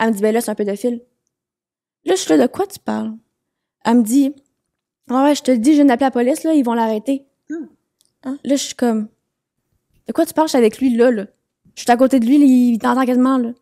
Elle me dit, ben là, c'est un fil. Là, je suis là, de quoi tu parles? Elle me dit, ouais, je te le dis, je viens d'appeler la police, là, ils vont l'arrêter. Hmm. Hein? Là, je suis comme, de quoi tu parles? Je suis avec lui, là, là. Je suis à côté de lui, il t'entend quasiment, là.